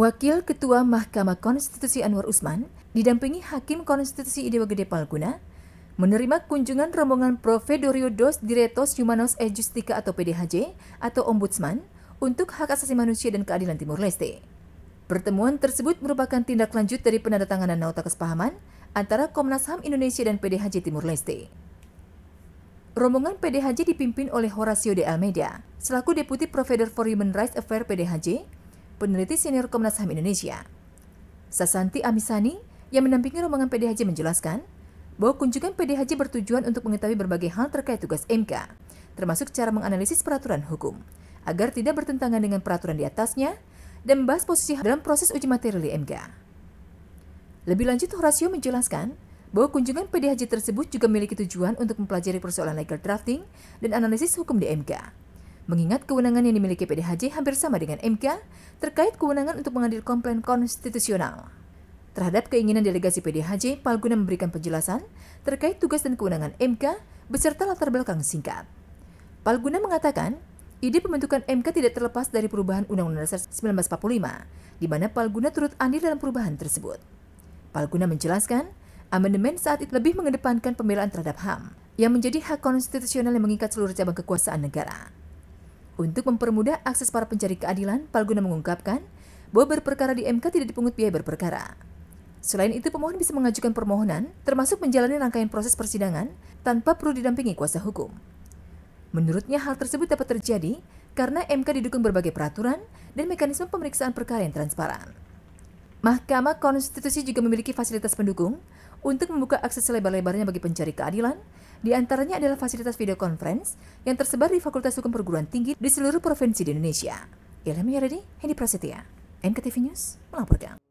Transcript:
Wakil Ketua Mahkamah Konstitusi Anwar Usman didampingi Hakim Konstitusi Idewa Gede Palguna menerima kunjungan rombongan Profedorio dos Diretos Humanos e Justica atau PDHJ atau Ombudsman untuk hak asasi manusia dan keadilan Timur Leste. Pertemuan tersebut merupakan tindak lanjut dari penandatanganan nota kesepahaman antara Komnas HAM Indonesia dan PDHJ Timur Leste. Rombongan PDHJ dipimpin oleh Horacio de Almeida, selaku Deputi Provider for Human Rights Affairs PDHJ, peneliti senior Komnas HAM Indonesia. Sasanti Amisani yang mendampingi rombongan PDHJ menjelaskan bahwa kunjungan PDHJ bertujuan untuk mengetahui berbagai hal terkait tugas MK, termasuk cara menganalisis peraturan hukum, agar tidak bertentangan dengan peraturan di atasnya dan membahas posisi dalam proses uji materi di MK. Lebih lanjut, Horacio menjelaskan bahwa kunjungan PDHJ tersebut juga memiliki tujuan untuk mempelajari persoalan legal drafting dan analisis hukum di MK Mengingat kewenangan yang dimiliki PDHJ hampir sama dengan MK terkait kewenangan untuk mengadil komplain konstitusional. Terhadap keinginan delegasi PDHJ, Palguna memberikan penjelasan terkait tugas dan kewenangan MK beserta latar belakang singkat. Palguna mengatakan, ide pembentukan MK tidak terlepas dari perubahan Undang-Undang Dasar 1945, di mana Palguna turut andil dalam perubahan tersebut. Palguna menjelaskan, amandemen saat itu lebih mengedepankan pembelaan terhadap HAM, yang menjadi hak konstitusional yang mengikat seluruh cabang kekuasaan negara. Untuk mempermudah akses para pencari keadilan, Palguna mengungkapkan bahwa berperkara di MK tidak dipungut biaya berperkara. Selain itu, pemohon bisa mengajukan permohonan, termasuk menjalani rangkaian proses persidangan, tanpa perlu didampingi kuasa hukum. Menurutnya, hal tersebut dapat terjadi karena MK didukung berbagai peraturan dan mekanisme pemeriksaan perkara yang transparan. Mahkamah Konstitusi juga memiliki fasilitas pendukung untuk membuka akses selebar-lebarnya bagi pencari keadilan di antaranya adalah fasilitas video conference yang tersebar di Fakultas Hukum Perguruan Tinggi di seluruh provinsi di Indonesia. Ilham Yaradi, Hendi Prasetya, NKTV News melaporkan.